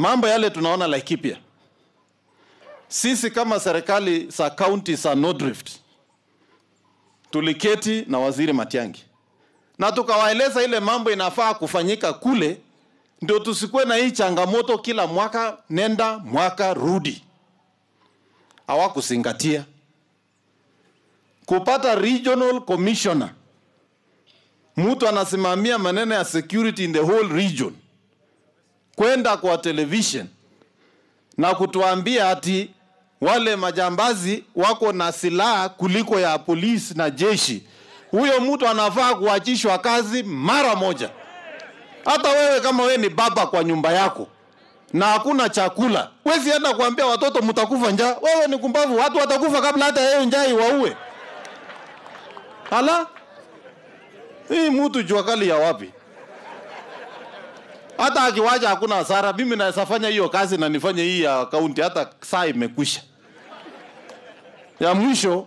mambo yale tunaona Laikipia, sisi kama serikali za kaunti za North Rift tuliketi na waziri Matiangi na tukawaeleza ile mambo inafaa kufanyika kule, ndio tusikuwe na hii changamoto kila mwaka nenda mwaka rudi. Hawakuzingatia kupata regional commissioner, mtu anasimamia maneno ya security in the whole region kwenda kwa television na kutuambia ati wale majambazi wako na silaha kuliko ya polisi na jeshi, huyo mtu anafaa kuachishwa kazi mara moja. Hata wewe kama wewe ni baba kwa nyumba yako na hakuna chakula, wezi enda kuambia watoto mtakufa njaa. Wewe ni kumbavu, watu watakufa kabla hata yeye njaa iwaue. Hala, hii mtu jua kali ya wapi? hata akiwacha hakuna hasara. Mimi naweza hiyo kazi na nifanye hii ya akaunti hata saa imekwisha ya mwisho